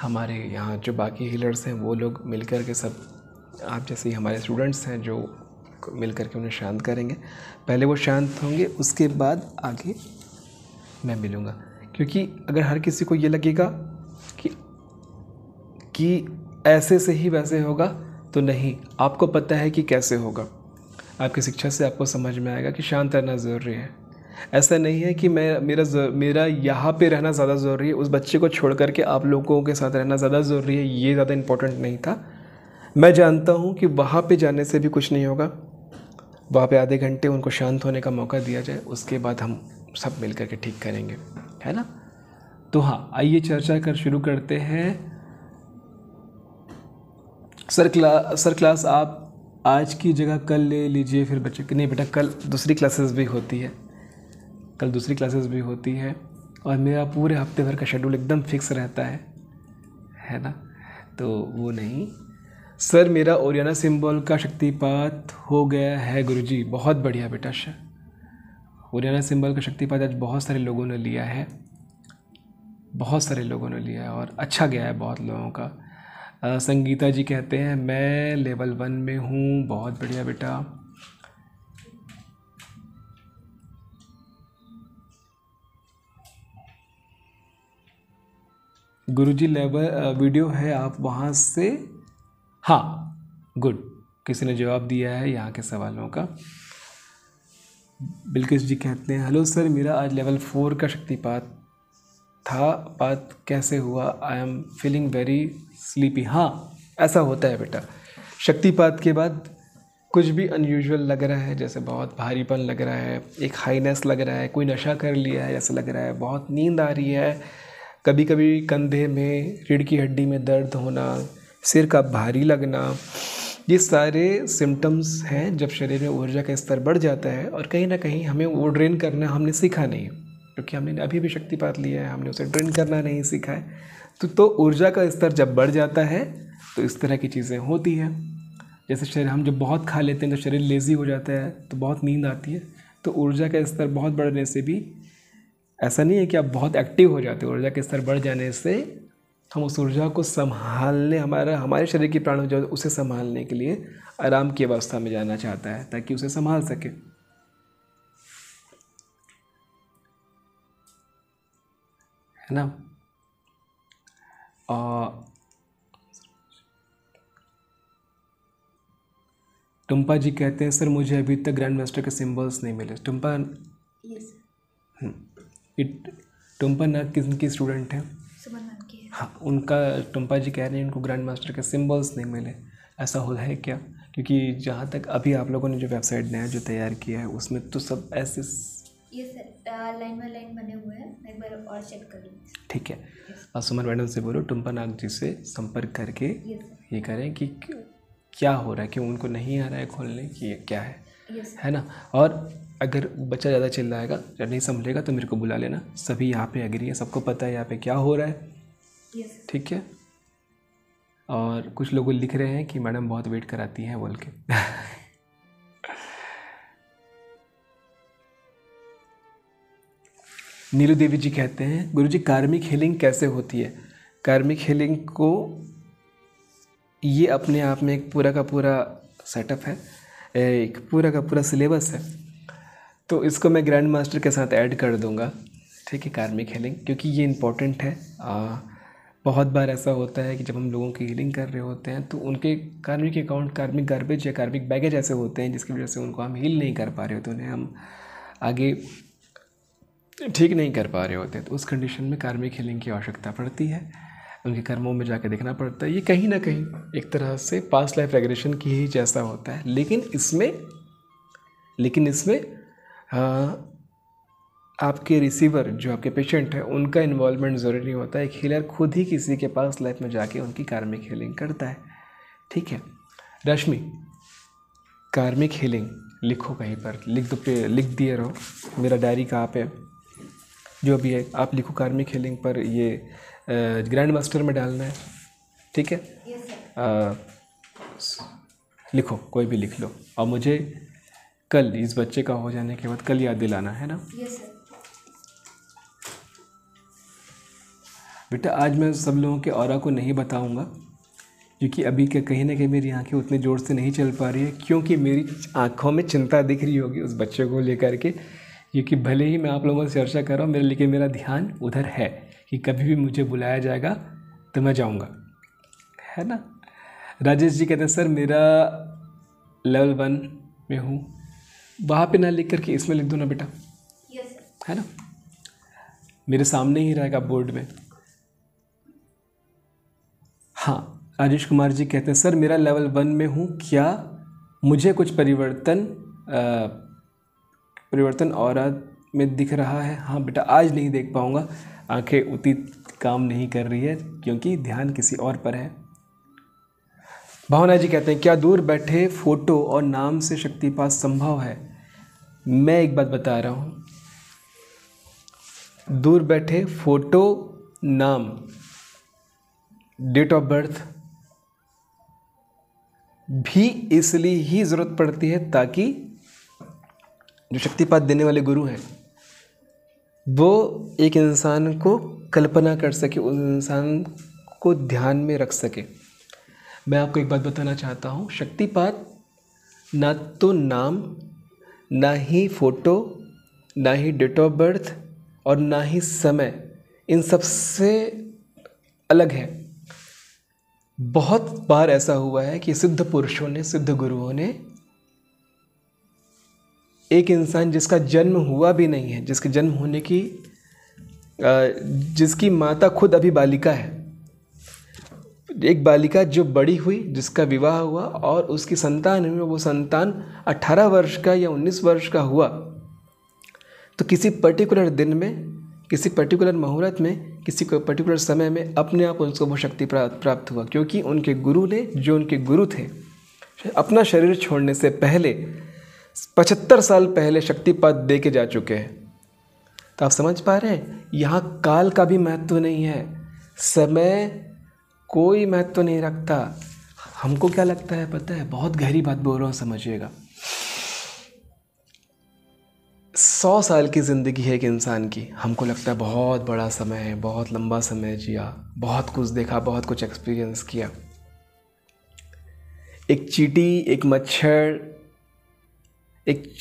हमारे यहाँ जो बाकी हीलर्स हैं वो लोग मिल कर के सब आप जैसे ही हमारे स्टूडेंट्स हैं जो मिल कर के उन्हें शांत करेंगे पहले वो शांत होंगे उसके बाद आगे मैं मिलूँगा क्योंकि अगर हर किसी को ये लगेगा कि कि ऐसे से ही वैसे होगा तो नहीं आपको पता है कि कैसे होगा आपकी शिक्षा से आपको समझ में आएगा कि शांत रहना ज़रूरी है ऐसा नहीं है कि मैं मेरा मेरा यहाँ पे रहना ज़्यादा ज़रूरी है उस बच्चे को छोड़ करके आप लोगों के साथ रहना ज़्यादा ज़रूरी है ये ज़्यादा इम्पोर्टेंट नहीं था मैं जानता हूँ कि वहाँ पे जाने से भी कुछ नहीं होगा वहाँ पे आधे घंटे उनको शांत होने का मौका दिया जाए उसके बाद हम सब मिल करके ठीक करेंगे है ना तो हाँ आइए चर्चा कर शुरू करते हैं सर क्ला सर क्लास आप आज की जगह कल ले लीजिए फिर बच्चे नहीं बेटा कल दूसरी क्लासेस भी होती है कल दूसरी क्लासेस भी होती है और मेरा पूरे हफ्ते भर का शेड्यूल एकदम फिक्स रहता है है ना तो वो नहीं सर मेरा ओरियाना सिंबल का शक्तिपात हो गया है गुरुजी बहुत बढ़िया बेटा शर ओरियाना सिंबल का शक्तिपात आज बहुत सारे लोगों ने लिया है बहुत सारे लोगों ने लिया है और अच्छा गया है बहुत लोगों का आ, संगीता जी कहते हैं मैं लेवल वन में हूँ बहुत बढ़िया बेटा गुरुजी लेवल वीडियो है आप वहाँ से हाँ गुड किसी ने जवाब दिया है यहाँ के सवालों का बिल्किस जी कहते हैं हेलो सर मेरा आज लेवल फोर का शक्तिपात था बात कैसे हुआ I am feeling very sleepy हाँ ऐसा होता है बेटा शक्तिपात के बाद कुछ भी अनयूजुअल लग रहा है जैसे बहुत भारीपन लग रहा है एक हाईनेस लग रहा है कोई नशा कर लिया है ऐसा लग रहा है बहुत नींद आ रही है कभी कभी कंधे में रीढ़ की हड्डी में दर्द होना सिर का भारी लगना ये सारे सिम्टम्स हैं जब शरीर में ऊर्जा का स्तर बढ़ जाता है और कहीं ना कहीं हमें वो ड्रेन करना हमने सीखा नहीं क्योंकि हमने अभी भी शक्ति पात लिया है हमने उसे ड्रेन करना नहीं सीखा है तो तो ऊर्जा का स्तर जब बढ़ जाता है तो इस तरह की चीज़ें होती हैं जैसे शरीर हम जब बहुत खा लेते हैं तो शरीर लेज़ी हो जाता है तो बहुत नींद आती है तो ऊर्जा का स्तर बहुत बढ़ने से भी ऐसा नहीं है कि आप बहुत एक्टिव हो जाते हो ऊर्जा के स्तर बढ़ जाने से हम उस ऊर्जा को संभालने हमारा हमारे शरीर की प्राण ऊर्जा उसे संभालने के लिए आराम की अवस्था में जाना चाहता है ताकि उसे संभाल सके है ना और टुम्पा जी कहते हैं सर मुझे अभी तक ग्रैंड मास्टर के सिंबल्स नहीं मिले टुम्पा yes. इट टुम्पा नाग किस की स्टूडेंट हैं हाँ उनका टुम्पा जी कह रहे हैं उनको ग्रैंड मास्टर के सिम्बल्स नहीं मिले ऐसा हो है क्या क्योंकि जहाँ तक अभी आप लोगों ने जो वेबसाइट नया जो तैयार किया है उसमें तो सब ऐसे ये लाइन बाय लाइन बने हुए हैं एक बार और चेक कर ठीक है और सुमन मैडम से बोलो टुम्पा नाग जी से संपर्क करके ये करें कि क्या हो रहा है क्यों उनको नहीं आ रहा है खोलने की क्या है है ना और अगर बच्चा ज़्यादा चिल्लाएगा या नहीं संभलेगा तो मेरे को बुला लेना सभी यहाँ पे एग्री है सबको पता है यहाँ पे क्या हो रहा है yes. ठीक है और कुछ लोग लिख रहे हैं कि मैडम बहुत वेट कराती हैं बोल के नीलू देवी जी कहते हैं गुरु जी कार्मिक हीलिंग कैसे होती है कार्मिक हीलिंग को ये अपने आप में एक पूरा का पूरा सेटअप है एक पूरा का पूरा सिलेबस है तो इसको मैं ग्रैंड मास्टर के साथ ऐड कर दूँगा ठीक है कार्मिक हीलिंग क्योंकि ये इम्पोर्टेंट है आ, बहुत बार ऐसा होता है कि जब हम लोगों की हीलिंग कर रहे होते हैं तो उनके कार्मिक अकाउंट कार्मिक गार्बेज या कार्मिक बैगेज ऐसे होते हैं जिसकी वजह से उनको हम हील नहीं कर पा रहे होते उन्हें हम आगे ठीक नहीं कर पा रहे होते तो उस कंडीशन में कार्मिक हीलिंग की आवश्यकता पड़ती है उनके कर्मों में जाके देखना पड़ता है ये कहीं ना कहीं एक तरह से पास्ट लाइफ रेग्रेशन की ही जैसा होता है लेकिन इसमें लेकिन इसमें आपके रिसीवर जो आपके पेशेंट हैं उनका इन्वॉल्वमेंट ज़रूरी होता है एक हीलर खुद ही किसी के पास लाइफ में जाके उनकी कार्मिक हीलिंग करता है ठीक है रश्मि कार्मिक हीलिंग लिखो कहीं पर लिख दो पे लिख दिए रहो मेरा डायरी कहाँ पे जो भी है आप लिखो कार्मिक हीलिंग पर ये ग्रैंड मास्टर में डालना है ठीक है yes, आ, लिखो कोई भी लिख लो और मुझे कल इस बच्चे का हो जाने के बाद कल याद दिलाना है ना yes, बेटा आज मैं सब लोगों के और को नहीं बताऊंगा क्योंकि अभी के कहीं ना कहीं मेरी आंखें उतने ज़ोर से नहीं चल पा रही है क्योंकि मेरी आंखों में चिंता दिख रही होगी उस बच्चे को लेकर के क्योंकि भले ही मैं आप लोगों से चर्चा कर रहा हूँ मेरे लेकिन मेरा ध्यान उधर है कि कभी भी मुझे बुलाया जाएगा तो मैं जाऊँगा है ना राजेश जी कहते हैं सर मेरा लेवल वन में हूँ वहाँ पे ना लिख करके इसमें लिख दो ना बेटा yes, है ना मेरे सामने ही रहेगा बोर्ड में हाँ राजेश कुमार जी कहते हैं सर मेरा लेवल वन में हूँ क्या मुझे कुछ परिवर्तन आ, परिवर्तन और में दिख रहा है हाँ बेटा आज नहीं देख पाऊँगा आंखें उतनी काम नहीं कर रही है क्योंकि ध्यान किसी और पर है भावना जी कहते हैं क्या दूर बैठे फोटो और नाम से शक्ति पास संभव है मैं एक बात बता रहा हूँ दूर बैठे फोटो नाम डेट ऑफ बर्थ भी इसलिए ही ज़रूरत पड़ती है ताकि जो शक्तिपात देने वाले गुरु हैं वो एक इंसान को कल्पना कर सके उस इंसान को ध्यान में रख सके मैं आपको एक बात बताना चाहता हूँ शक्तिपात ना तो नाम ना ही फ़ोटो ना ही डेट ऑफ बर्थ और ना ही समय इन सबसे अलग है बहुत बार ऐसा हुआ है कि सिद्ध पुरुषों ने सिद्ध गुरुओं ने एक इंसान जिसका जन्म हुआ भी नहीं है जिसके जन्म होने की जिसकी माता खुद अभी बालिका है एक बालिका जो बड़ी हुई जिसका विवाह हुआ और उसकी संतान हुई वो संतान 18 वर्ष का या 19 वर्ष का हुआ तो किसी पर्टिकुलर दिन में किसी पर्टिकुलर मुहूर्त में किसी को पर्टिकुलर समय में अपने आप उनको वो शक्ति प्राप्त हुआ क्योंकि उनके गुरु ने जो उनके गुरु थे अपना शरीर छोड़ने से पहले पचहत्तर साल पहले शक्तिपात दे के जा चुके हैं तो आप समझ पा रहे हैं यहाँ काल का भी महत्व नहीं है समय कोई महत्व तो नहीं रखता हमको क्या लगता है पता है बहुत गहरी बात बोल रहा हूँ समझिएगा सौ साल की ज़िंदगी है एक इंसान की हमको लगता है बहुत बड़ा समय है बहुत लंबा समय जिया बहुत कुछ देखा बहुत कुछ एक्सपीरियंस किया एक चीटी एक मच्छर एक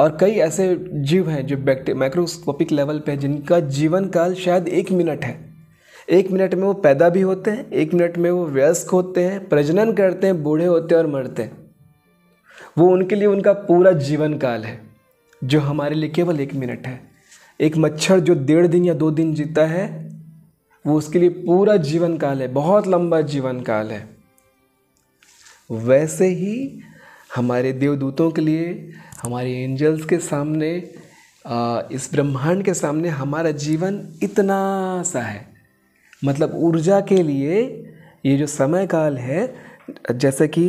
और कई ऐसे जीव हैं जो बैक्टे माइक्रोस्कोपिक लेवल पे जिनका जीवन काल शायद एक मिनट है एक मिनट में वो पैदा भी होते हैं एक मिनट में वो वयस्क होते हैं प्रजनन करते हैं बूढ़े होते हैं और मरते हैं वो उनके लिए उनका पूरा जीवन काल है जो हमारे लिए केवल एक मिनट है एक मच्छर जो डेढ़ दिन या दो दिन जीता है वो उसके लिए पूरा जीवन काल है बहुत लंबा जीवन काल है वैसे ही हमारे देवदूतों के लिए हमारे एंजल्स के सामने इस ब्रह्मांड के सामने हमारा जीवन इतना सा है मतलब ऊर्जा के लिए ये जो समय काल है जैसे कि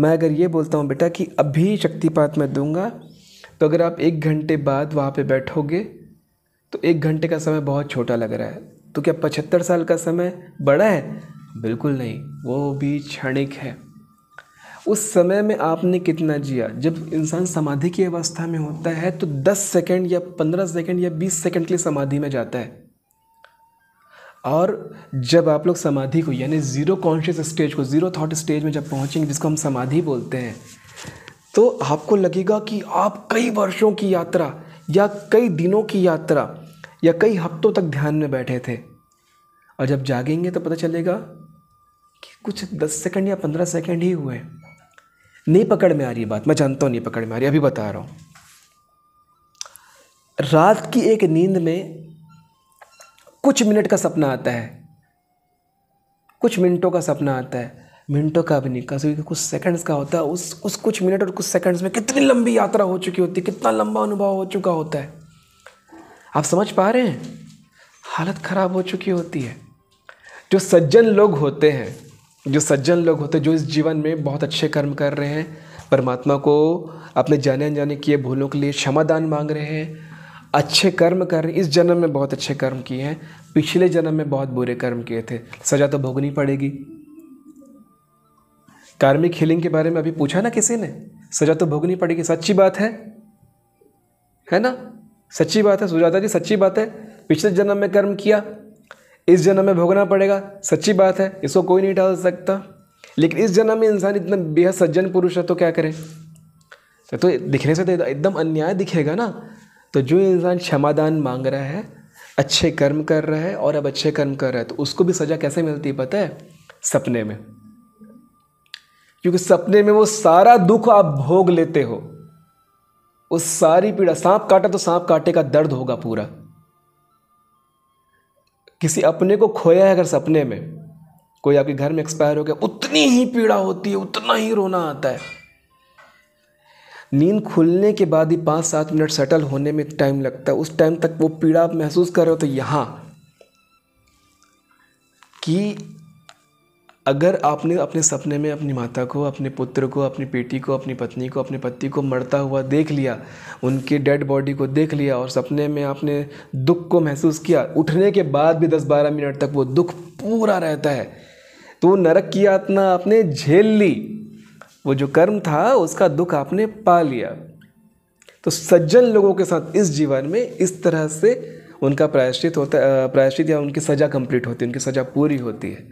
मैं अगर ये बोलता हूँ बेटा कि अभी शक्तिपात मैं दूंगा तो अगर आप एक घंटे बाद वहाँ पे बैठोगे तो एक घंटे का समय बहुत छोटा लग रहा है तो क्या पचहत्तर साल का समय बड़ा है बिल्कुल नहीं वो भी क्षणिक है उस समय में आपने कितना जिया जब इंसान समाधि की अवस्था में होता है तो 10 सेकंड या 15 सेकंड या 20 सेकंड के लिए समाधि में जाता है और जब आप लोग समाधि को यानी ज़ीरो कॉन्शियस स्टेज को ज़ीरो थॉट स्टेज में जब पहुँचेंगे जिसको हम समाधि बोलते हैं तो आपको लगेगा कि आप कई वर्षों की यात्रा या कई दिनों की यात्रा या कई हफ्तों तक ध्यान में बैठे थे और जब जागेंगे तो पता चलेगा कि कुछ दस सेकंड या पंद्रह सेकंड ही हुए नहीं पकड़ में आ रही बात मैं जानता हूँ नहीं पकड़ में आ रही अभी बता रहा हूँ रात की एक नींद में कुछ मिनट का सपना आता है कुछ मिनटों का सपना आता है मिनटों का भी नहीं कभी कुछ सेकंड्स का होता है उस उस कुछ मिनट और कुछ सेकंड्स में कितनी लंबी यात्रा हो चुकी होती है कितना लंबा अनुभव हो चुका होता है आप समझ पा रहे हैं हालत ख़राब हो चुकी होती है जो सज्जन लोग होते हैं जो सज्जन लोग होते हैं जो इस जीवन में बहुत अच्छे कर्म कर रहे हैं परमात्मा को अपने जाने अनजाने किए भूलों के लिए क्षमादान मांग रहे हैं अच्छे कर्म कर रहे इस जन्म में बहुत अच्छे कर्म किए हैं पिछले जन्म में बहुत बुरे कर्म किए थे सजा तो भोगनी पड़ेगी कार्मिक हीलिंग के बारे में अभी पूछा ना किसी ने सजा तो भोगनी पड़ेगी सच्ची बात है है ना सच्ची बात है सुजाता जी सच्ची बात है पिछले जन्म में कर्म किया इस जन्म में भोगना पड़ेगा सच्ची बात है इसको कोई नहीं टाल सकता लेकिन इस जन्म में इंसान इतना बेहद सज्जन पुरुष है तो क्या करे तो दिखने से तो एकदम अन्याय दिखेगा ना तो जो इंसान क्षमादान मांग रहा है अच्छे कर्म कर रहा है और अब अच्छे कर्म कर रहा है तो उसको भी सज़ा कैसे मिलती है पता है सपने में क्योंकि सपने में वो सारा दुख आप भोग लेते हो उस सारी पीड़ा सांप काटा तो सांप काटे का दर्द होगा पूरा किसी अपने को खोया है अगर सपने में कोई आपके घर में एक्सपायर हो गया उतनी ही पीड़ा होती है उतना ही रोना आता है नींद खुलने के बाद ही पाँच सात मिनट सेटल होने में टाइम लगता है उस टाइम तक वो पीड़ा आप महसूस कर रहे हो तो यहाँ कि अगर आपने अपने सपने में अपनी माता को अपने पुत्र को अपनी बेटी को अपनी पत्नी को अपने पति को मरता हुआ देख लिया उनके डेड बॉडी को देख लिया और सपने में आपने दुख को महसूस किया उठने के बाद भी दस बारह मिनट तक वो दुख पूरा रहता है तो नरक की यातना आपने झेल ली वो जो कर्म था उसका दुख आपने पा लिया तो सज्जन लोगों के साथ इस जीवन में इस तरह से उनका प्रायश्चित होता प्रायश्चित या उनकी सज़ा कंप्लीट होती है उनकी सज़ा पूरी होती है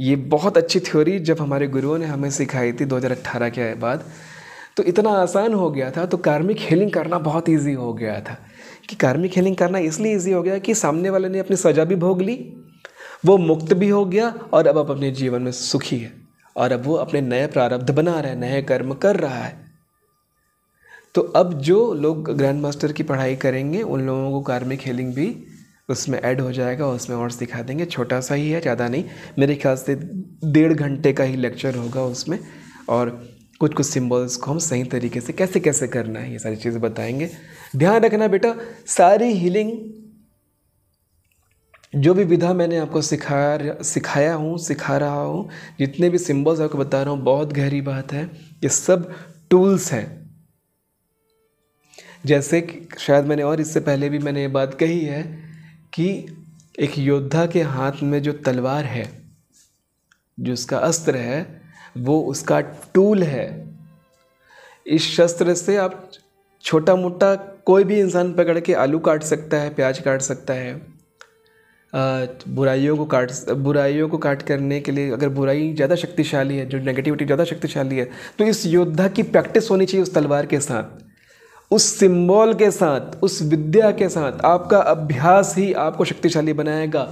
ये बहुत अच्छी थ्योरी जब हमारे गुरुओं ने हमें सिखाई थी 2018 के बाद तो इतना आसान हो गया था तो कार्मिक हीलिंग करना बहुत ईजी हो गया था कि कार्मिक हीलिंग करना इसलिए ईजी हो गया कि सामने वाले ने अपनी सज़ा भी भोग ली वो मुक्त भी हो गया और अब आप अपने जीवन में सुखी है और अब वो अपने नए प्रारब्ध बना रहा है नए कर्म कर रहा है तो अब जो लोग ग्रैंड मास्टर की पढ़ाई करेंगे उन लोगों को कार्मिक हीलिंग भी उसमें ऐड हो जाएगा और उसमें और सिखा देंगे छोटा सा ही है ज़्यादा नहीं मेरे ख्याल से डेढ़ घंटे का ही लेक्चर होगा उसमें और कुछ कुछ सिंबल्स को हम सही तरीके से कैसे कैसे करना है ये सारी चीज़ें बताएंगे ध्यान रखना बेटा सारी हीलिंग जो भी विधा मैंने आपको सिखाया सिखाया हूँ सिखा रहा हूँ जितने भी सिम्बल्स आपको बता रहा हूँ बहुत गहरी बात है ये सब टूल्स हैं जैसे कि शायद मैंने और इससे पहले भी मैंने ये बात कही है कि एक योद्धा के हाथ में जो तलवार है जो उसका अस्त्र है वो उसका टूल है इस शस्त्र से आप छोटा मोटा कोई भी इंसान पकड़ के आलू काट सकता है प्याज काट सकता है बुराइयों को काट बुराइयों को काट करने के लिए अगर बुराई ज़्यादा शक्तिशाली है जो नेगेटिविटी ज़्यादा शक्तिशाली है तो इस योद्धा की प्रैक्टिस होनी चाहिए उस तलवार के साथ उस सिंबल के साथ उस विद्या के साथ आपका अभ्यास ही आपको शक्तिशाली बनाएगा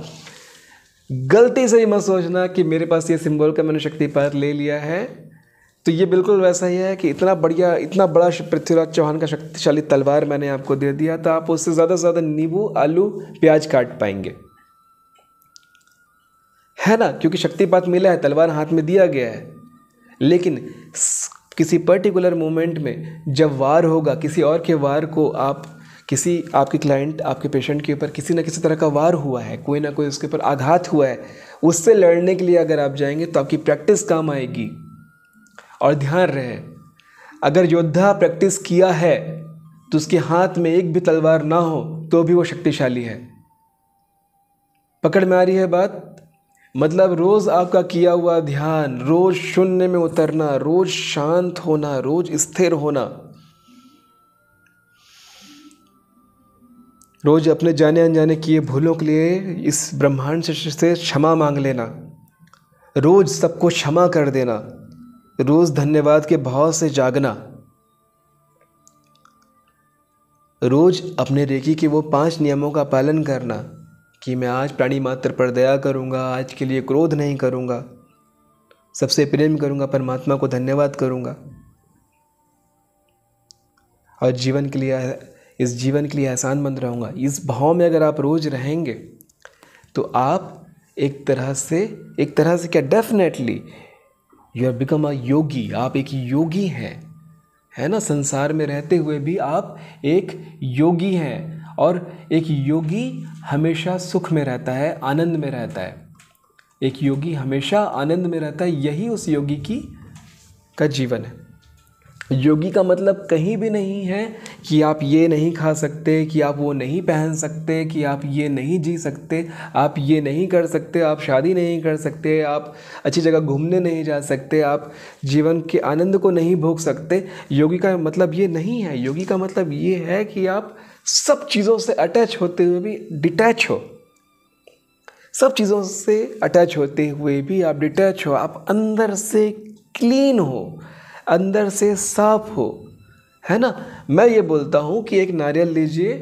गलती से ही मत सोचना कि मेरे पास ये सिंबल का मैंने शक्ति पार ले लिया है तो ये बिल्कुल वैसा ही है कि इतना बढ़िया इतना बड़ा पृथ्वीराज चौहान का शक्तिशाली तलवार मैंने आपको दे दिया तो आप उससे ज़्यादा से ज़्यादा नींबू आलू प्याज काट पाएंगे है ना क्योंकि शक्तिपात मिला है तलवार हाथ में दिया गया है लेकिन किसी पर्टिकुलर मोमेंट में जब वार होगा किसी और के वार को आप किसी आपके क्लाइंट आपके पेशेंट के ऊपर किसी ना किसी तरह का वार हुआ है कोई ना कोई उसके ऊपर आघात हुआ है उससे लड़ने के लिए अगर आप जाएंगे तो आपकी प्रैक्टिस काम आएगी और ध्यान रहे अगर योद्धा प्रैक्टिस किया है तो उसके हाथ में एक भी तलवार ना हो तो भी वो शक्तिशाली है पकड़ में आ रही है बात मतलब रोज़ आपका किया हुआ ध्यान रोज़ शून्य में उतरना रोज़ शांत होना रोज़ स्थिर होना रोज़ अपने जाने अनजाने किए भूलों के लिए इस ब्रह्मांड से क्षमा मांग लेना रोज़ सबको क्षमा कर देना रोज़ धन्यवाद के भाव से जागना रोज़ अपने रेकी के वो पांच नियमों का पालन करना कि मैं आज प्राणी मात्र पर दया करूँगा आज के लिए क्रोध नहीं करूँगा सबसे प्रेम करूंगा परमात्मा को धन्यवाद करूँगा और जीवन के लिए इस जीवन के लिए एहसान बंद रहूँगा इस भाव में अगर आप रोज़ रहेंगे तो आप एक तरह से एक तरह से क्या definitely you are become a yogi आप एक योगी हैं है ना संसार में रहते हुए भी आप एक योगी हैं और एक योगी हमेशा सुख में रहता है आनंद में रहता है एक योगी हमेशा आनंद में रहता है यही उस योगी की का जीवन है योगी का मतलब कहीं भी नहीं है कि आप ये नहीं खा सकते कि आप वो नहीं पहन सकते कि आप ये नहीं जी सकते आप ये नहीं कर सकते आप शादी नहीं कर सकते आप अच्छी जगह घूमने नहीं जा सकते आप जीवन के आनंद को नहीं भोग सकते योगी का मतलब ये नहीं है योगी का मतलब ये है कि आप सब चीज़ों से अटैच होते हुए भी डिटैच हो सब चीज़ों से अटैच होते हुए भी आप डिटैच हो आप अंदर से क्लीन हो अंदर से साफ हो है ना मैं ये बोलता हूँ कि एक नारियल लीजिए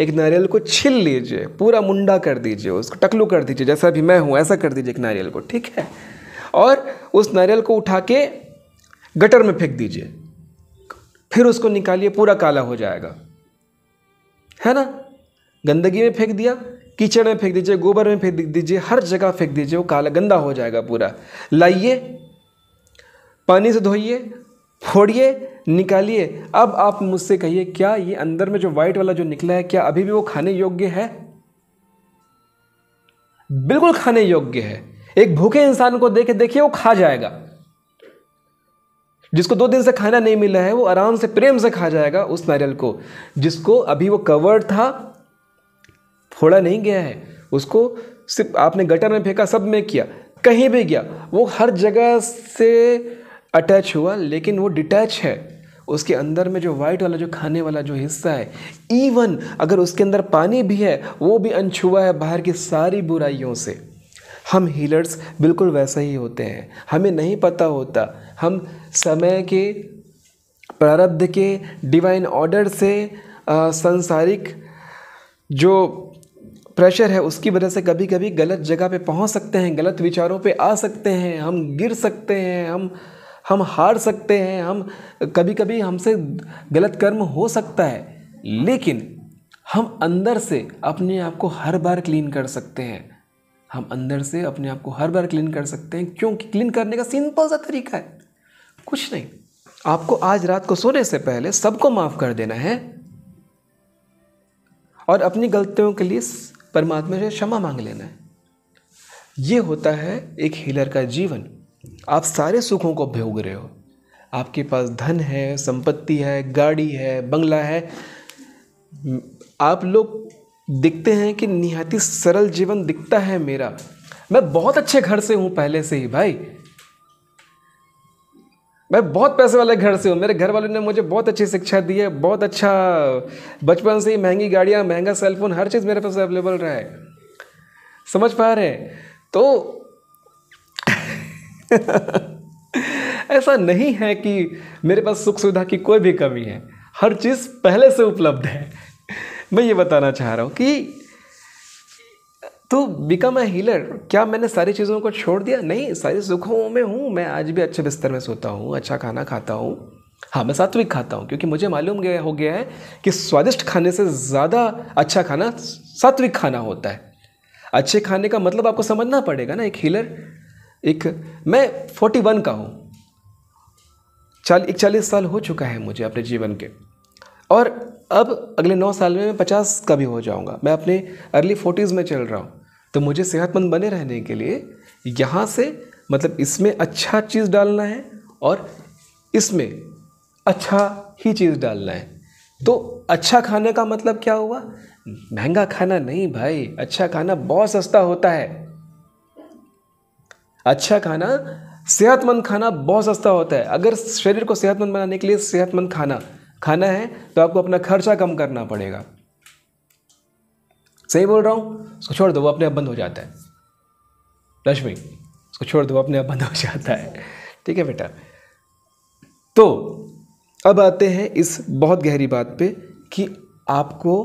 एक नारियल को छिल लीजिए पूरा मुंडा कर दीजिए उसको टकलू कर दीजिए जैसा भी मैं हूँ ऐसा कर दीजिए एक नारियल को ठीक है और उस नारियल को उठा के गटर में फेंक दीजिए फिर उसको निकालिए पूरा काला हो जाएगा है ना गंदगी में फेंक दिया कीचड़ में फेंक दीजिए गोबर में फेंक दीजिए हर जगह फेंक दीजिए वो काला गंदा हो जाएगा पूरा लाइए पानी से धोइए फोड़िए निकालिए अब आप मुझसे कहिए क्या ये अंदर में जो वाइट वाला जो निकला है क्या अभी भी वो खाने योग्य है बिल्कुल खाने योग्य है एक भूखे इंसान को देखे देखिए वो खा जाएगा जिसको दो दिन से खाना नहीं मिला है वो आराम से प्रेम से खा जाएगा उस नारियल को जिसको अभी वो कवर्ड था फोड़ा नहीं गया है उसको सिर्फ आपने गटर में फेंका सब में किया कहीं भी गया वो हर जगह से अटैच हुआ लेकिन वो डिटैच है उसके अंदर में जो वाइट वाला जो खाने वाला जो हिस्सा है इवन अगर उसके अंदर पानी भी है वो भी अनछुआ है बाहर की सारी बुराइयों से हम हीलर्स बिल्कुल वैसे ही होते हैं हमें नहीं पता होता हम समय के प्रारब्ध के डिवाइन ऑर्डर से संसारिक जो प्रेशर है उसकी वजह से कभी कभी गलत जगह पे पहुंच सकते हैं गलत विचारों पे आ सकते हैं हम गिर सकते हैं हम हम हार सकते हैं हम कभी कभी हमसे गलत कर्म हो सकता है लेकिन हम अंदर से अपने आप को हर बार क्लीन कर सकते हैं हम अंदर से अपने आप को हर बार क्लीन कर सकते हैं क्योंकि क्लीन करने का सिंपल सा तरीका है कुछ नहीं आपको आज रात को सोने से पहले सबको माफ़ कर देना है और अपनी गलतियों के लिए परमात्मा से क्षमा मांग लेना है ये होता है एक हीलर का जीवन आप सारे सुखों को भोग रहे हो आपके पास धन है संपत्ति है गाड़ी है बंगला है आप लोग दिखते हैं कि निहाती सरल जीवन दिखता है मेरा मैं बहुत अच्छे घर से हूं पहले से ही भाई मैं बहुत पैसे वाले घर से हूँ मेरे घर वालों ने मुझे बहुत अच्छी शिक्षा दी है बहुत अच्छा बचपन से ही महंगी गाड़ियाँ महंगा सेलफोन हर चीज़ मेरे पास अवेलेबल रहा है समझ पा रहे हैं तो ऐसा नहीं है कि मेरे पास सुख सुविधा की कोई भी कमी है हर चीज़ पहले से उपलब्ध है मैं ये बताना चाह रहा हूँ कि तो बिकम अ हीलर क्या मैंने सारी चीज़ों को छोड़ दिया नहीं सारे सुखों में हूँ मैं आज भी अच्छे बिस्तर में सोता हूँ अच्छा खाना खाता हूँ हाँ मैं सात्विक खाता हूँ क्योंकि मुझे मालूम गया हो गया है कि स्वादिष्ट खाने से ज़्यादा अच्छा खाना सात्विक खाना होता है अच्छे खाने का मतलब आपको समझना पड़ेगा ना एक हीलर एक मैं फोर्टी वन का हूँ चाल एक चालीस साल हो चुका है मुझे अपने जीवन के और अब अगले नौ साल में मैं पचास का भी हो जाऊँगा मैं अपने अर्ली फोर्टीज़ में चल रहा हूँ तो मुझे सेहतमंद बने रहने के लिए यहाँ से मतलब इसमें अच्छा चीज़ डालना है और इसमें अच्छा ही चीज़ डालना है तो अच्छा खाने का मतलब क्या हुआ महंगा खाना नहीं भाई अच्छा खाना बहुत सस्ता होता है अच्छा खाना सेहतमंद खाना बहुत सस्ता होता है अगर शरीर को सेहतमंद बनाने के लिए सेहतमंद खाना खाना है तो आपको अपना खर्चा कम करना पड़ेगा सही बोल रहा हूँ उसको छोड़ दो वो अपने आप बंद हो जाता है रश्मि उसको छोड़ दो वो अपने आप बंद हो जाता है ठीक है बेटा तो अब आते हैं इस बहुत गहरी बात पे कि आपको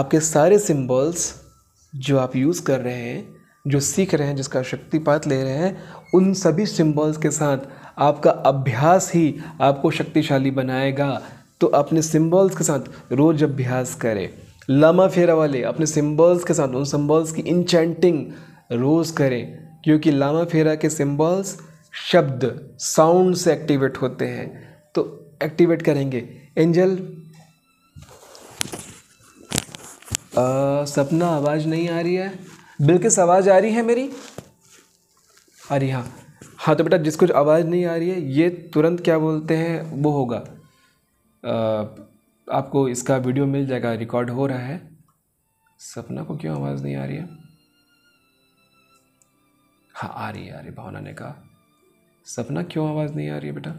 आपके सारे सिंबल्स जो आप यूज़ कर रहे हैं जो सीख रहे हैं जिसका शक्तिपात ले रहे हैं उन सभी सिंबल्स के साथ आपका अभ्यास ही आपको शक्तिशाली बनाएगा तो अपने सिंबल्स के साथ रोज़ अभ्यास करें लामा फेरा वाले अपने सिंबल्स के साथ उन सिंबल्स की इंचेंटिंग रोज़ करें क्योंकि लामा फेरा के सिंबल्स शब्द साउंड से एक्टिवेट होते हैं तो एक्टिवेट करेंगे एंजल आ, सपना आवाज़ नहीं आ रही है बिल्किस आवाज़ आ रही है मेरी अरे हाँ हाँ तो बेटा जिसको आवाज़ नहीं आ रही है ये तुरंत क्या बोलते हैं वो होगा आपको इसका वीडियो मिल जाएगा रिकॉर्ड हो रहा है सपना को क्यों आवाज़ नहीं आ रही है हाँ आ रही है आ रही भावना ने कहा सपना क्यों आवाज़ नहीं आ रही है बेटा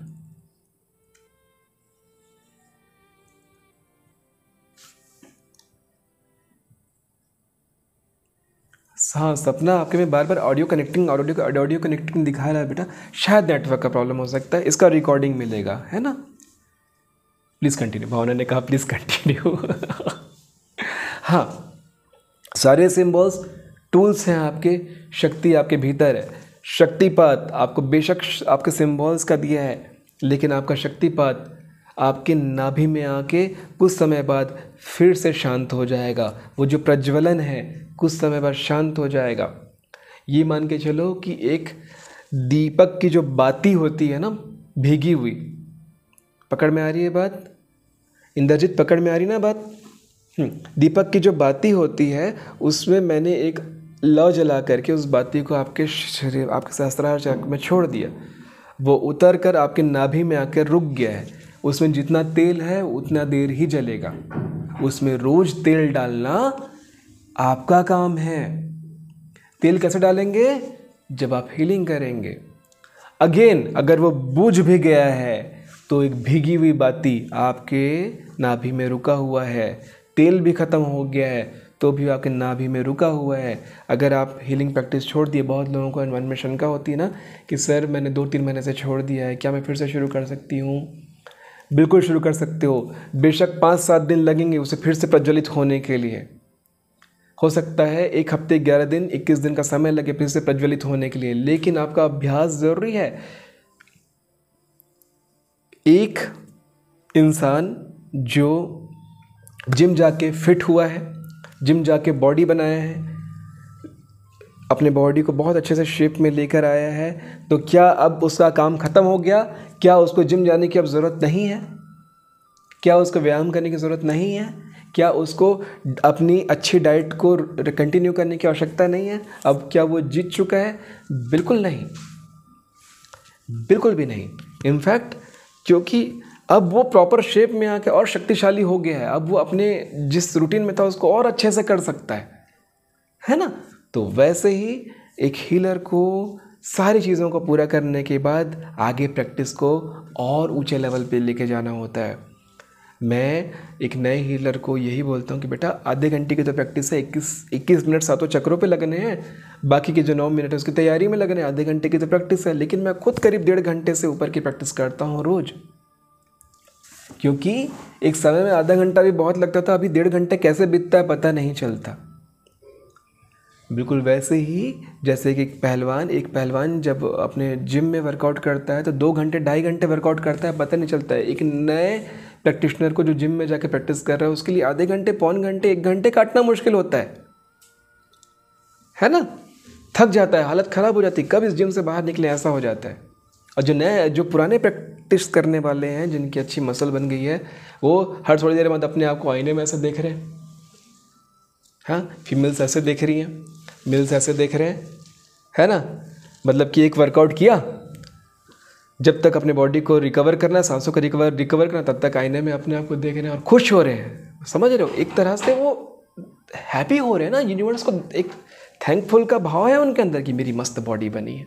हाँ सपना आपके में बार बार audio connecting audio audio connecting दिखा रहा है बेटा शायद नेटवर्क का प्रॉब्लम हो सकता है इसका रिकॉर्डिंग मिलेगा है ना प्लीज़ कंटिन्यू भावना ने कहा प्लीज़ कंटिन्यू हाँ सारे सिंबल्स टूल्स हैं आपके शक्ति आपके भीतर है शक्तिपात आपको बेशक आपके सिम्बॉल्स का दिया है लेकिन आपका शक्तिपात आपके नाभि में आके कुछ समय बाद फिर से शांत हो जाएगा वो जो प्रज्वलन है कुछ समय बाद शांत हो जाएगा ये मान के चलो कि एक दीपक की जो बाती होती है ना भीगी हुई पकड़ में आ रही है बात इंद्रजीत पकड़ में आ रही ना बात हम्म, दीपक की जो बाती होती है उसमें मैंने एक लौ जला करके उस बाती को आपके शरीर आपके सहस्त्रार में छोड़ दिया वो उतर कर आपके नाभि में आकर रुक गया है उसमें जितना तेल है उतना देर ही जलेगा उसमें रोज तेल डालना आपका काम है तेल कैसे डालेंगे जब आप हीलिंग करेंगे अगेन अगर वो बूझ भी गया है तो एक भीगी हुई बाती आपके नाभि में रुका हुआ है तेल भी ख़त्म हो गया है तो भी आपके नाभि में रुका हुआ है अगर आप हीलिंग प्रैक्टिस छोड़ दिए बहुत लोगों को मन में शंका होती है ना कि सर मैंने दो तीन महीने से छोड़ दिया है क्या मैं फिर से शुरू कर सकती हूँ बिल्कुल शुरू कर सकते हो बेशक पाँच सात दिन लगेंगे उसे फिर से प्रज्वलित होने के लिए हो सकता है एक हफ्ते ग्यारह दिन इक्कीस दिन का समय लगे फिर से प्रज्वलित होने के लिए लेकिन आपका अभ्यास ज़रूरी है एक इंसान जो जिम जाके फिट हुआ है जिम जाके बॉडी बनाया है अपने बॉडी को बहुत अच्छे से शेप में लेकर आया है तो क्या अब उसका काम ख़त्म हो गया क्या उसको जिम जाने की अब ज़रूरत नहीं है क्या उसको व्यायाम करने की ज़रूरत नहीं है क्या उसको अपनी अच्छी डाइट को कंटिन्यू करने की आवश्यकता नहीं है अब क्या वो जीत चुका है बिल्कुल नहीं बिल्कुल भी नहीं इनफैक्ट क्योंकि अब वो प्रॉपर शेप में आके और शक्तिशाली हो गया है अब वो अपने जिस रूटीन में था उसको और अच्छे से कर सकता है है ना तो वैसे ही एक हीलर को सारी चीज़ों को पूरा करने के बाद आगे प्रैक्टिस को और ऊंचे लेवल पे लेके जाना होता है मैं एक नए हीलर को यही बोलता हूँ कि बेटा आधे घंटे की तो प्रैक्टिस है इक्कीस इक्कीस मिनट सातों चक्रों पे लगने हैं बाकी के जो नौ मिनट है उसकी तैयारी में लगने हैं आधे घंटे की तो प्रैक्टिस है लेकिन मैं खुद करीब डेढ़ घंटे से ऊपर की प्रैक्टिस करता हूँ रोज़ क्योंकि एक समय में आधा घंटा भी बहुत लगता था अभी डेढ़ घंटे कैसे बीतता है पता नहीं चलता बिल्कुल वैसे ही जैसे कि पहलवान एक पहलवान जब अपने जिम में वर्कआउट करता है तो दो घंटे ढाई घंटे वर्कआउट करता है पता नहीं चलता है एक नए प्रैक्टिशनर को जो जिम में जाके प्रैक्टिस कर रहा है उसके लिए आधे घंटे पौन घंटे एक घंटे काटना मुश्किल होता है है ना थक जाता है हालत ख़राब हो जाती है कब इस जिम से बाहर निकले ऐसा हो जाता है और जो नए जो पुराने प्रैक्टिस करने वाले हैं जिनकी अच्छी मसल बन गई है वो हर थोड़ी देर बाद अपने आप को आईने में ऐसे देख रहे हैं हाँ फीमेल्स ऐसे देख रही हैं मेल्स ऐसे देख रहे हैं है ना मतलब कि एक वर्कआउट किया जब तक अपने बॉडी को रिकवर करना सांसों को रिकवर रिकवर करना तब तक आईने में अपने आप को देख रहे हैं और खुश हो रहे हैं समझ रहे हो एक तरह से वो हैप्पी हो रहे हैं ना यूनिवर्स को एक थैंकफुल का भाव है उनके अंदर कि मेरी मस्त बॉडी बनी है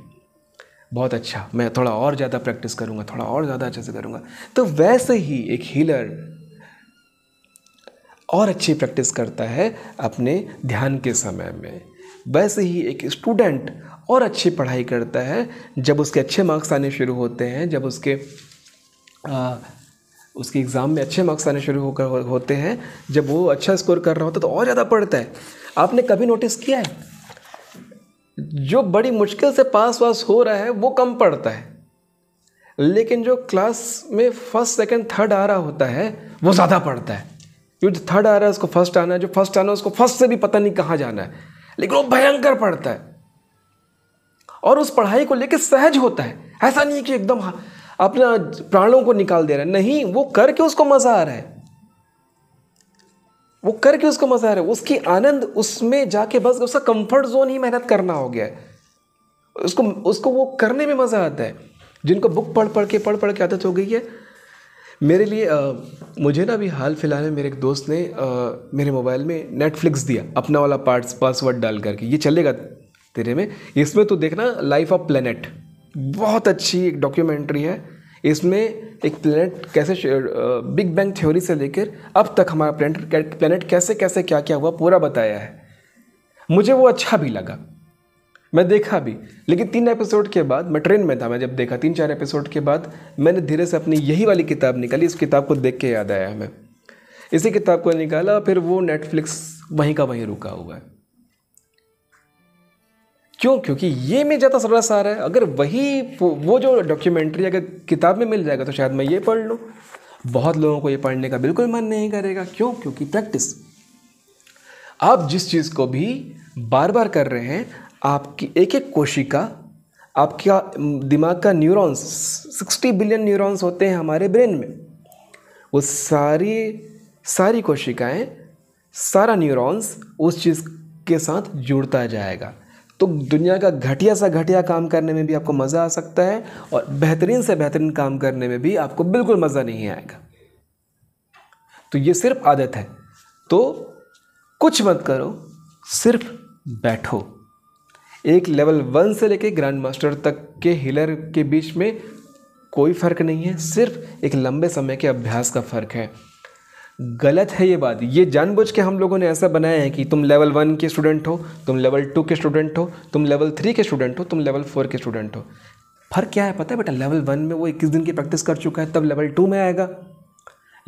बहुत अच्छा मैं थोड़ा और ज़्यादा प्रैक्टिस करूँगा थोड़ा और ज़्यादा अच्छे से करूँगा तो वैसे ही एक हीलर और अच्छी प्रैक्टिस करता है अपने ध्यान के समय में वैसे ही एक स्टूडेंट और अच्छी पढ़ाई करता है जब उसके अच्छे मार्क्स आने शुरू होते हैं जब उसके आ, उसके एग्ज़ाम में अच्छे मार्क्स आने शुरू होकर होते हैं जब वो अच्छा स्कोर कर रहा होता है तो और ज़्यादा पढ़ता है आपने कभी नोटिस किया है जो बड़ी मुश्किल से पास वास हो रहा है वो कम पढ़ता है लेकिन जो क्लास में फर्स्ट सेकंड थर्ड आ रहा होता है वो ज़्यादा पढ़ता है क्योंकि थर्ड आ रहा है उसको फर्स्ट आना है जो फर्स्ट आना है उसको फर्स्ट से भी पता नहीं कहाँ जाना है लेकिन वो भयंकर पढ़ता है और उस पढ़ाई को लेकर सहज होता है ऐसा नहीं कि एकदम अपना प्राणों को निकाल दे रहा है नहीं वो करके उसको मज़ा आ रहा है वो करके उसको मज़ा आ रहा है उसकी आनंद उसमें जाके बस उसका कंफर्ट जोन ही मेहनत करना हो गया है उसको उसको वो करने में मज़ा आता है जिनको बुक पढ़ पढ़ के पढ़ पढ़ के आदत हो गई है मेरे लिए आ, मुझे ना अभी हाल फिलहाल में मेरे एक दोस्त ने आ, मेरे मोबाइल में नेटफ्लिक्स दिया अपना वाला पार्ट्स पासवर्ड डाल करके ये चलेगा तेरे में इसमें तो देखना लाइफ ऑफ प्लेनेट बहुत अच्छी एक डॉक्यूमेंट्री है इसमें एक प्लेनेट कैसे बिग बैंग थ्योरी से लेकर अब तक हमारा प्लेनेट प्लेनेट कैसे कैसे क्या क्या हुआ पूरा बताया है मुझे वो अच्छा भी लगा मैं देखा भी लेकिन तीन एपिसोड के बाद मैं ट्रेन में था मैं जब देखा तीन चार एपिसोड के बाद मैंने धीरे से अपनी यही वाली किताब निकाली इस किताब को देख के याद आया हमें इसी किताब को निकाला फिर वो नेटफ्लिक्स वहीं का वहीं रुका हुआ है क्यों क्योंकि ये में ज़्यादा सरस आ रहा है अगर वही वो जो डॉक्यूमेंट्री अगर किताब में मिल जाएगा तो शायद मैं ये पढ़ लूँ बहुत लोगों को ये पढ़ने का बिल्कुल मन नहीं करेगा क्यों क्योंकि प्रैक्टिस आप जिस चीज़ को भी बार बार कर रहे हैं आपकी एक एक कोशिका आपका दिमाग का न्यूरॉन्स सिक्सटी बिलियन न्यूरॉन्स होते हैं हमारे ब्रेन में वो सारी सारी कोशिकाएं सारा न्यूरॉन्स उस चीज़ के साथ जुड़ता जाएगा तो दुनिया का घटिया सा घटिया काम करने में भी आपको मज़ा आ सकता है और बेहतरीन से बेहतरीन काम करने में भी आपको बिल्कुल मज़ा नहीं आएगा तो ये सिर्फ आदत है तो कुछ मत करो सिर्फ बैठो एक लेवल वन से लेकर ग्रैंड मास्टर तक के हीलर के बीच में कोई फ़र्क नहीं है सिर्फ एक लंबे समय के अभ्यास का फ़र्क है गलत है ये बात ये जानबूझ के हम लोगों ने ऐसा बनाया है कि तुम लेवल वन के स्टूडेंट हो तुम लेवल टू के स्टूडेंट हो तुम लेवल थ्री के स्टूडेंट हो तुम लेवल फोर के स्टूडेंट हो फ़र्क क्या है पता है बेटा लेवल वन में वो इक्कीस दिन की प्रैक्टिस कर चुका है तब लेवल टू में आएगा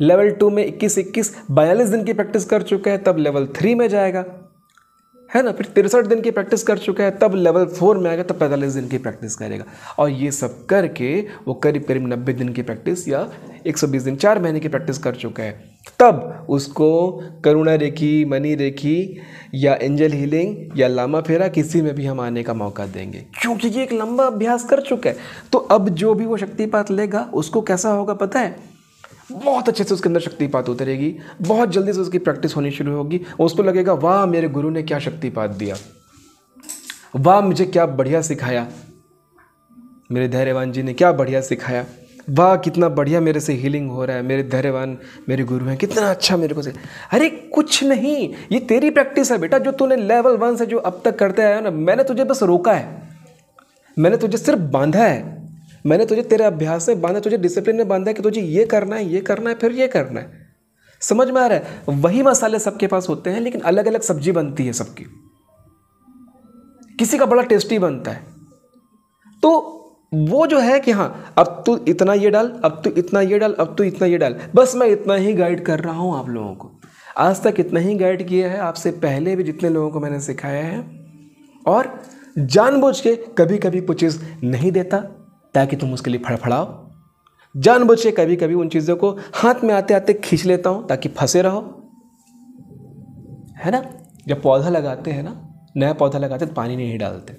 लेवल टू में इक्कीस इक्कीस बयालीस दिन की प्रैक्टिस कर चुका है तब लेवल थ्री में जाएगा है ना फिर तिरसठ दिन की प्रैक्टिस कर चुका है तब लेवल फोर में आएगा तब पैंतालीस दिन की प्रैक्टिस करेगा और ये सब करके वो करीब करीब नब्बे दिन की प्रैक्टिस या एक सौ बीस दिन चार महीने की प्रैक्टिस कर चुका है तब उसको करुणा रेखी मनी रेखी या एंजल हीलिंग या लामा फेरा किसी में भी हम आने का मौका देंगे क्योंकि ये एक लंबा अभ्यास कर चुका है तो अब जो भी वो शक्तिपात लेगा उसको कैसा होगा पता है बहुत अच्छे से उसके अंदर शक्तिपात उतरेगी बहुत जल्दी से उसकी प्रैक्टिस होनी शुरू होगी उसको लगेगा वाह मेरे गुरु ने क्या शक्तिपात दिया वाह मुझे क्या बढ़िया सिखाया मेरे धैर्यवान जी ने क्या बढ़िया सिखाया वाह कितना बढ़िया मेरे से हीलिंग हो रहा है मेरे धैर्यवान मेरे गुरु हैं कितना अच्छा मेरे को से अरे कुछ नहीं ये तेरी प्रैक्टिस है बेटा जो तूने लेवल वन से जो अब तक करते आया ना मैंने तुझे बस रोका है मैंने तुझे सिर्फ बांधा है मैंने तुझे तेरे अभ्यास में बांधा तुझे डिसिप्लिन में बांधा कि तुझे ये करना है ये करना है फिर ये करना है समझ में आ रहा है वही मसाले सबके पास होते हैं लेकिन अलग अलग सब्जी बनती है सबकी किसी का बड़ा टेस्टी बनता है तो वो जो है कि हाँ अब तू इतना ये डाल अब तू इतना ये डाल अब तू इतना ये डाल बस मैं इतना ही गाइड कर रहा हूँ आप लोगों को आज तक इतना ही गाइड किया है आपसे पहले भी जितने लोगों को मैंने सिखाया है और जानबूझ के कभी कभी कुछ चीज़ नहीं देता ताकि तुम उसके लिए फड़फड़ाओ जान के कभी कभी उन चीज़ों को हाथ में आते आते खींच लेता हूँ ताकि फंसे रहो है ना जब पौधा लगाते हैं ना नया पौधा लगाते तो पानी नहीं डालते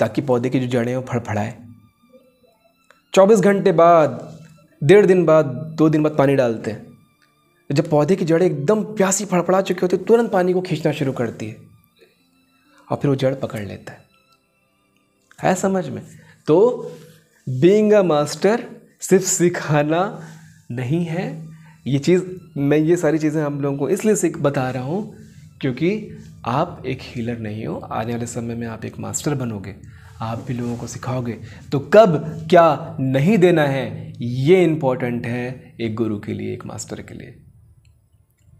ताकि पौधे की जो जड़ें हैं वो फड़फड़ाए चौबीस घंटे बाद डेढ़ दिन बाद दो दिन बाद पानी डालते हैं जब पौधे की जड़ें एकदम प्यासी फड़फड़ा चुकी होती है तुरंत पानी को खींचना शुरू करती है और फिर वो जड़ पकड़ लेता है है समझ में तो बींग अ मास्टर सिर्फ सिखाना नहीं है ये चीज़ मैं ये सारी चीज़ें आप लोगों को इसलिए सीख बता रहा हूँ क्योंकि आप एक हीलर नहीं हो आने वाले समय में आप एक मास्टर बनोगे आप भी लोगों को सिखाओगे तो कब क्या नहीं देना है ये इम्पॉर्टेंट है एक गुरु के लिए एक मास्टर के लिए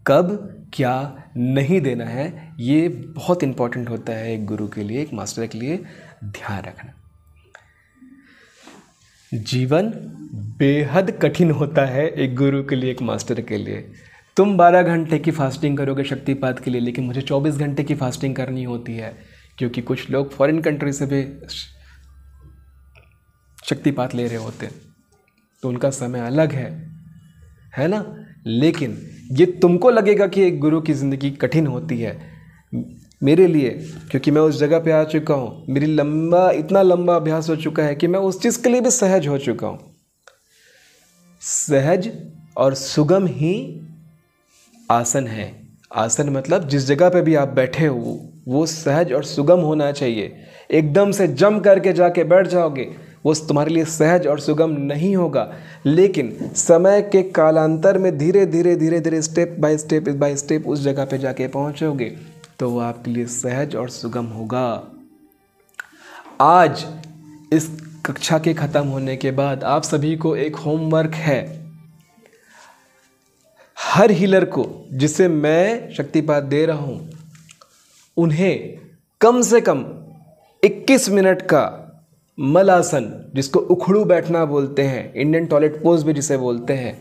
कब क्या नहीं देना है ये बहुत इंपॉर्टेंट होता है एक गुरु के लिए एक मास्टर के लिए ध्यान रखना जीवन बेहद कठिन होता है एक गुरु के लिए एक मास्टर के लिए तुम 12 घंटे की फास्टिंग करोगे शक्तिपात के लिए लेकिन मुझे 24 घंटे की फास्टिंग करनी होती है क्योंकि कुछ लोग फॉरेन कंट्री से भी शक्तिपात ले रहे होते हैं तो उनका समय अलग है है ना लेकिन ये तुमको लगेगा कि एक गुरु की ज़िंदगी कठिन होती है मेरे लिए क्योंकि मैं उस जगह पे आ चुका हूँ मेरी लंबा इतना लंबा अभ्यास हो चुका है कि मैं उस चीज़ के लिए भी सहज हो चुका हूँ सहज और सुगम ही आसन है आसन मतलब जिस जगह पे भी आप बैठे हो वो सहज और सुगम होना चाहिए एकदम से जम करके जाके बैठ जाओगे वो तुम्हारे लिए सहज और सुगम नहीं होगा लेकिन समय के कालांतर में धीरे धीरे धीरे धीरे step by step by step उस जगह पे जाके पहुंचोगे तो वो आपके लिए सहज और सुगम होगा आज इस कक्षा के ख़त्म होने के बाद आप सभी को एक होमवर्क है हर हीलर को जिसे मैं शक्तिपात दे रहा हूं उन्हें कम से कम 21 मिनट का मलासन जिसको उखड़ू बैठना बोलते हैं इंडियन टॉयलेट पोज भी जिसे बोलते हैं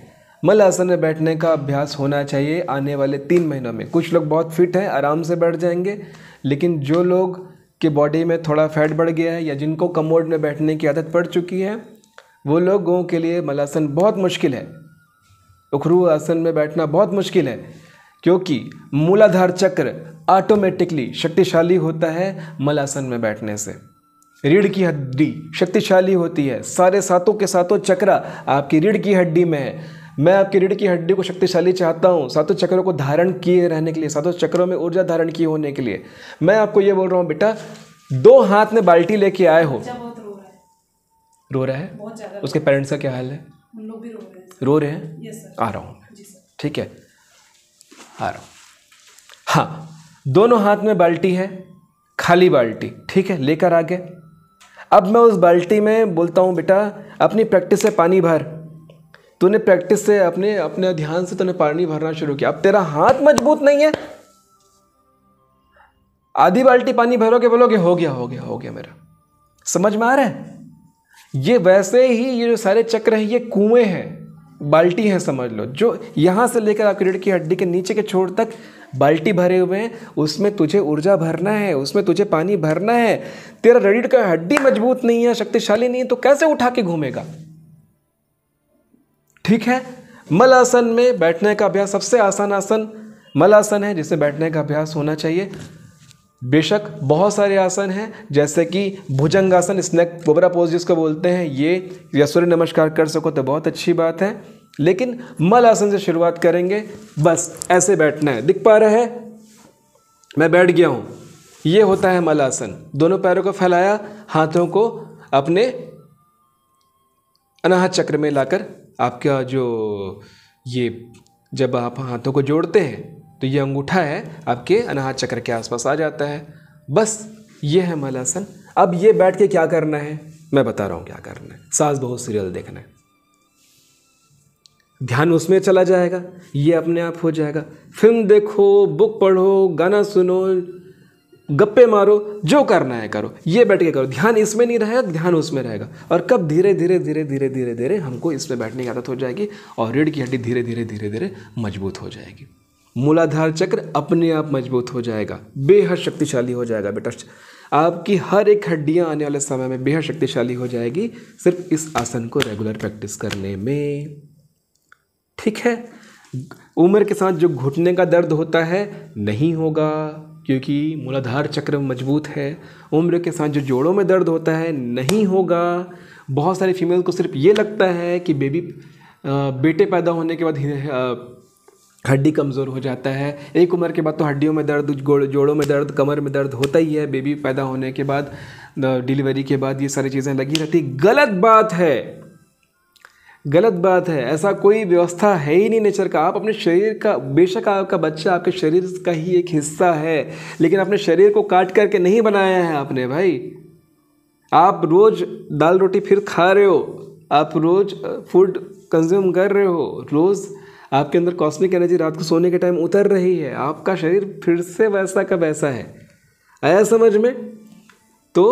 मल आसन में बैठने का अभ्यास होना चाहिए आने वाले तीन महीनों में कुछ लोग बहुत फिट हैं आराम से बैठ जाएंगे लेकिन जो लोग के बॉडी में थोड़ा फैट बढ़ गया है या जिनको कमोड में बैठने की आदत पड़ चुकी है वो लोगों के लिए मलासन बहुत मुश्किल है उखरू आसन में बैठना बहुत मुश्किल है क्योंकि मूलाधार चक्र ऑटोमेटिकली शक्तिशाली होता है मलासन में बैठने से रीढ़ की हड्डी शक्तिशाली होती है सारे सातों के सातों चक्र आपकी रीढ़ की हड्डी में है मैं आपकी रीढ़ की हड्डी को शक्तिशाली चाहता हूँ सातों चक्रों को धारण किए रहने के लिए सातों चक्रों में ऊर्जा धारण किए होने के लिए मैं आपको ये बोल रहा हूँ बेटा दो हाथ में बाल्टी लेके आए हो रो रहा है उसके पेरेंट्स का क्या हाल है रो रहे हैं आ रहा हूँ ठीक है आ रहा हूँ हाँ दोनों हाथ में बाल्टी है खाली बाल्टी ठीक है लेकर आ गए अब मैं उस बाल्टी में बोलता हूँ बेटा अपनी प्रैक्टिस से पानी भर तूने प्रैक्टिस से अपने अपने ध्यान से तूने पानी भरना शुरू किया अब तेरा हाथ मजबूत नहीं है आधी बाल्टी पानी भरोगे बोलोगे हो गया हो गया हो गया मेरा समझ में आ रहा है ये वैसे ही ये जो सारे चक्र हैं ये कुएं हैं बाल्टी हैं समझ लो जो यहाँ से लेकर आपके रीढ़ की हड्डी के नीचे के छोर तक बाल्टी भरे हुए हैं उसमें तुझे ऊर्जा भरना है उसमें तुझे पानी भरना है तेरा रीढ़ का हड्डी मजबूत नहीं है शक्तिशाली नहीं है तो कैसे उठा के घूमेगा ठीक है मल आसन में बैठने का अभ्यास सबसे आसान आसन मल आसन है जिसे बैठने का अभ्यास होना चाहिए बेशक बहुत सारे आसन हैं जैसे कि भुजंग आसन स्नैक कोबरा पोज जिसको बोलते हैं ये या सूर्य नमस्कार कर सको तो बहुत अच्छी बात है लेकिन मल आसन से शुरुआत करेंगे बस ऐसे बैठना है दिख पा रहा है मैं बैठ गया हूँ ये होता है मल आसन दोनों पैरों को फैलाया हाथों को अपने अनाहत चक्र में लाकर आपका जो ये जब आप हाथों को जोड़ते हैं तो ये अंगूठा है आपके अनाहत चक्र के आसपास आ जाता है बस ये है मल आसन अब ये बैठ के क्या करना है मैं बता रहा हूँ क्या करना है सास बहुत सीरियल देखना है ध्यान उसमें चला जाएगा ये अपने आप हो जाएगा फिल्म देखो बुक पढ़ो गाना सुनो गप्पे मारो जो करना है करो ये बैठ के करो ध्यान इसमें नहीं रहेगा ध्यान उसमें रहेगा और कब धीरे धीरे धीरे धीरे धीरे धीरे हमको इसमें बैठने की आदत हो जाएगी और रीढ़ की हड्डी धीरे धीरे धीरे धीरे मजबूत हो जाएगी मूलाधार चक्र अपने आप मजबूत हो जाएगा बेहद शक्तिशाली हो जाएगा बेटा आपकी हर एक हड्डियाँ आने वाले समय में बेहद शक्तिशाली हो जाएगी सिर्फ इस आसन को रेगुलर प्रैक्टिस करने में ठीक है उम्र के साथ जो घुटने का दर्द होता है नहीं होगा क्योंकि मूलाधार चक्र मजबूत है उम्र के साथ जो जोड़ों में दर्द होता है नहीं होगा बहुत सारे फीमेल को सिर्फ ये लगता है कि बेबी बेटे पैदा होने के बाद हड्डी कमज़ोर हो जाता है एक उम्र के बाद तो हड्डियों में दर्द जोड़ों में दर्द कमर में दर्द होता ही है बेबी पैदा होने के बाद डिलीवरी के बाद ये सारी चीज़ें लगी रहती गलत बात है गलत बात है ऐसा कोई व्यवस्था है ही नहीं नेचर का आप अपने शरीर का बेशक आपका बच्चा आपके शरीर का ही एक हिस्सा है लेकिन अपने शरीर को काट करके नहीं बनाया है आपने भाई आप रोज़ दाल रोटी फिर खा रहे हो आप रोज़ फूड कंज्यूम कर रहे हो रोज़ आपके अंदर कॉस्मिक एनर्जी रात को सोने के टाइम उतर रही है आपका शरीर फिर से वैसा का वैसा है आया समझ में तो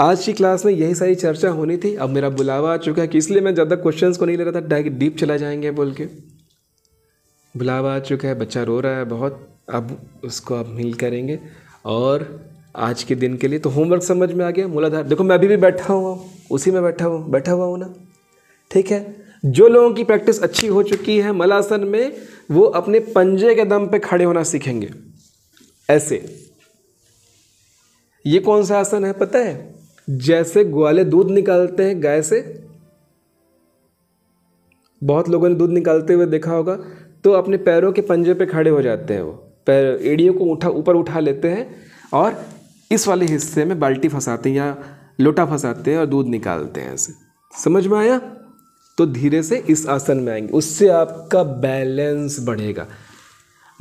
आज की क्लास में यही सारी चर्चा होनी थी अब मेरा बुलावा आ चुका है कि इसलिए मैं ज़्यादा क्वेश्चंस को नहीं ले रहा था डायरेक्ट डीप चला जाएंगे बोल के बुलावा आ चुका है बच्चा रो रहा है बहुत अब उसको अब मिल करेंगे और आज के दिन के लिए तो होमवर्क समझ में आ गया मूलाधार देखो मैं अभी भी बैठा हुआ हूँ उसी में बैठा हुआ बैठा हुआ हूँ ना ठीक है जो लोगों की प्रैक्टिस अच्छी हो चुकी है मलासन में वो अपने पंजे के दम पे खड़े होना सीखेंगे ऐसे ये कौन सा आसन है पता है जैसे ग्वाले दूध निकालते हैं गाय से बहुत लोगों ने दूध निकालते हुए देखा होगा तो अपने पैरों के पंजे पे खड़े हो जाते हैं वो पैर एड़ियों को उठा ऊपर उठा लेते हैं और इस वाले हिस्से में बाल्टी फंसाते हैं या लोटा फंसाते हैं और दूध निकालते हैं ऐसे समझ में आया तो धीरे से इस आसन में आएंगे उससे आपका बैलेंस बढ़ेगा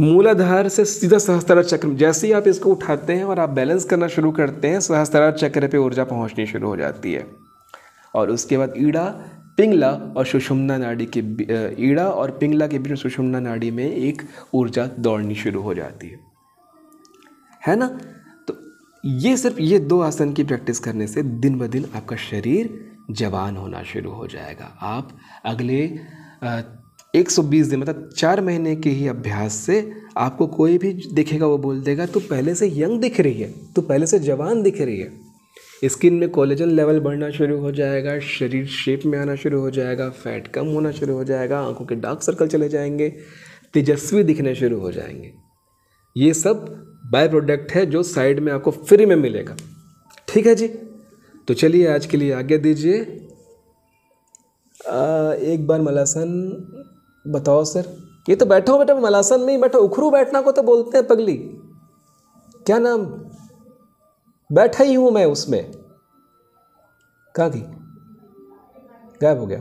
मूलाधार से सीधा सहस्त्रार चक्र जैसे ही आप इसको उठाते हैं और आप बैलेंस करना शुरू करते हैं सहस्त्रार चक्र पे ऊर्जा पहुंचनी शुरू हो जाती है और उसके बाद ईड़ा पिंगला और सुषुम्ना नाड़ी के ईड़ा और पिंगला के बीच में सुषुम्ना नाड़ी में एक ऊर्जा दौड़नी शुरू हो जाती है है ना तो ये सिर्फ ये दो आसन की प्रैक्टिस करने से दिन ब दिन आपका शरीर जवान होना शुरू हो जाएगा आप अगले 120 दिन मतलब चार महीने के ही अभ्यास से आपको कोई भी दिखेगा वो बोल देगा तो पहले से यंग दिख रही है तो पहले से जवान दिख रही है स्किन में कोलेजन लेवल बढ़ना शुरू हो जाएगा शरीर शेप में आना शुरू हो जाएगा फैट कम होना शुरू हो जाएगा आंखों के डार्क सर्कल चले जाएंगे तेजस्वी दिखने शुरू हो जाएंगे ये सब बाय प्रोडक्ट है जो साइड में आपको फ्री में मिलेगा ठीक है जी तो चलिए आज के लिए आज्ञा दीजिए एक बार मलासन बताओ सर ये तो बैठो बेटा मलासन में ही बैठो उखरू बैठना को तो बोलते हैं पगली क्या नाम बैठा ही हूं मैं उसमें कहा थी गायब हो गया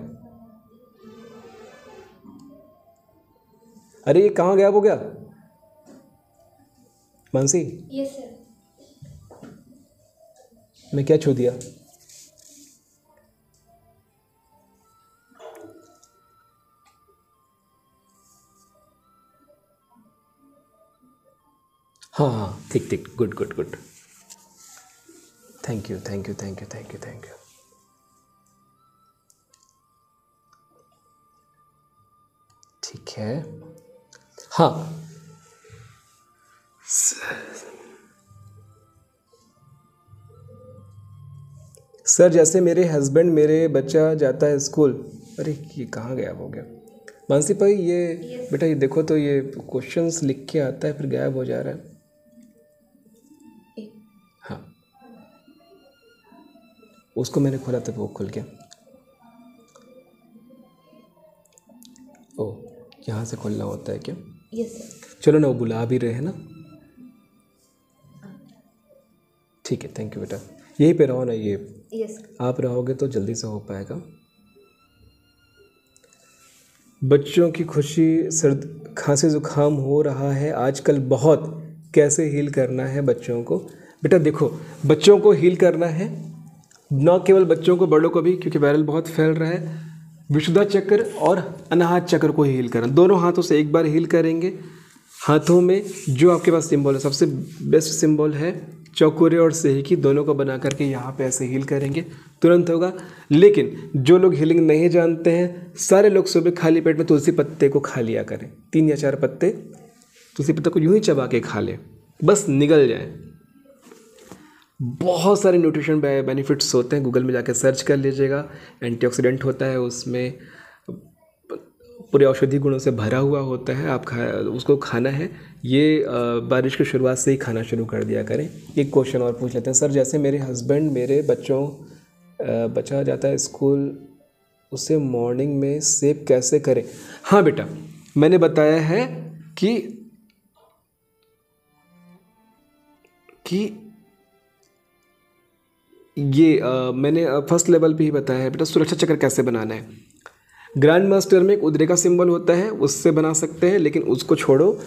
अरे ये कहाँ गायब हो गया मानसी yes, मैं क्या छू दिया हाँ हाँ ठीक ठीक good good good thank you thank you thank you thank you thank you ठीक है हाँ सर जैसे मेरे हस्बैंड मेरे बच्चा जाता है स्कूल अरे ये कहाँ गया हो गया मानसी भाई ये बेटा ये देखो तो ये क्वेश्चंस लिख के आता है फिर गायब हो जा रहा है उसको मैंने खोला तो वो खुल गया ओ यहाँ से खोलना होता है क्या यस yes, चलो ना वो बुला भी रहे हैं ना ठीक है थैंक यू बेटा यहीं पे रहो ना ये yes. आप रहोगे तो जल्दी से हो पाएगा बच्चों की खुशी सर्द खांसी ज़ुकाम हो रहा है आजकल बहुत कैसे हील करना है बच्चों को बेटा देखो बच्चों को हील करना है न केवल बच्चों को बड़ों को भी क्योंकि वायरल बहुत फैल रहा है विशुद्धा चक्र और अनाहत चक्र को हील करना दोनों हाथों से एक बार हील करेंगे हाथों में जो आपके पास सिंबल है सबसे बेस्ट सिंबल है चौकुरे और सही की दोनों को बना करके यहाँ पे ऐसे हील करेंगे तुरंत होगा लेकिन जो लोग हीलिंग नहीं जानते हैं सारे लोग सुबह खाली पेट में तुलसी पत्ते को खा लिया करें तीन या चार पत्ते तुलसी पत्ते को यूं ही चबा के खा लें बस निगल जाए बहुत सारे न्यूट्रिशन बेनिफिट्स होते हैं गूगल में जाकर सर्च कर लीजिएगा एंटीऑक्सीडेंट होता है उसमें पूरे औषधि गुणों से भरा हुआ होता है आप खा उसको खाना है ये बारिश की शुरुआत से ही खाना शुरू कर दिया करें एक क्वेश्चन और पूछ लेते हैं सर जैसे मेरे हस्बैंड मेरे बच्चों बचा बच्चा जाता है स्कूल उसे मॉर्निंग में सेव कैसे करें हाँ बेटा मैंने बताया है कि कि ये आ, मैंने फर्स्ट लेवल पे ही बताया है बेटा सुरक्षा चक्र कैसे बनाना है ग्रैंड मास्टर में एक उदरे का सिंबल होता है उससे बना सकते हैं लेकिन उसको छोड़ो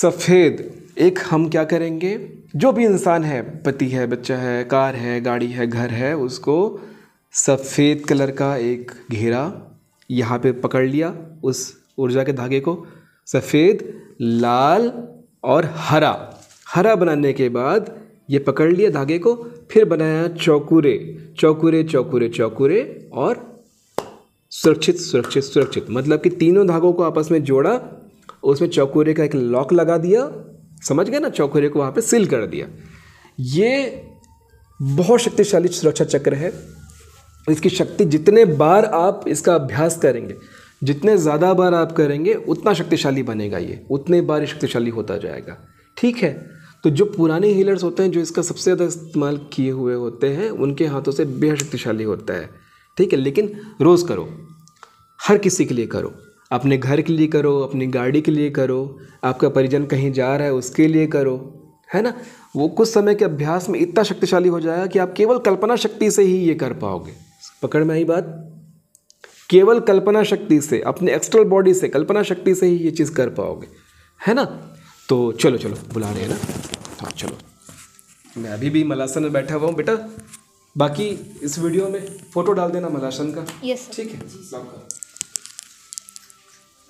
सफ़ेद एक हम क्या करेंगे जो भी इंसान है पति है बच्चा है कार है गाड़ी है घर है उसको सफ़ेद कलर का एक घेरा यहाँ पे पकड़ लिया उस ऊर्जा के धागे को सफ़ेद लाल और हरा हरा बनाने के बाद ये पकड़ लिया धागे को फिर बनाया चौकूरे चौकूरे चौकूरे चौकूरे और सुरक्षित सुरक्षित सुरक्षित मतलब कि तीनों धागों को आपस में जोड़ा उसमें चौकूरे का एक लॉक लगा दिया समझ गए ना चौकूरे को वहाँ पे सील कर दिया ये बहुत शक्तिशाली सुरक्षा चक्र है इसकी शक्ति जितने बार आप इसका अभ्यास करेंगे जितने ज़्यादा बार आप करेंगे उतना शक्तिशाली बनेगा ये उतने बार शक्तिशाली होता जाएगा ठीक है तो जो पुराने हीलर्स होते हैं जो इसका सबसे ज़्यादा इस्तेमाल किए हुए होते हैं उनके हाथों से बेहद शक्तिशाली होता है ठीक है लेकिन रोज़ करो हर किसी के लिए करो अपने घर के लिए करो अपनी गाड़ी के लिए करो आपका परिजन कहीं जा रहा है उसके लिए करो है ना वो कुछ समय के अभ्यास में इतना शक्तिशाली हो जाएगा कि आप केवल कल्पना शक्ति से ही ये कर पाओगे पकड़ में आई बात केवल कल्पना शक्ति से अपने एक्सटर्नल बॉडी से कल्पना शक्ति से ही ये चीज़ कर पाओगे है ना तो चलो चलो बुला रहे हैं ना हाँ चलो मैं अभी भी मलासन में बैठा हुआ हूँ बेटा बाकी इस वीडियो में फोटो डाल देना मलासन का यस ठीक है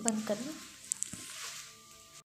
बंद करना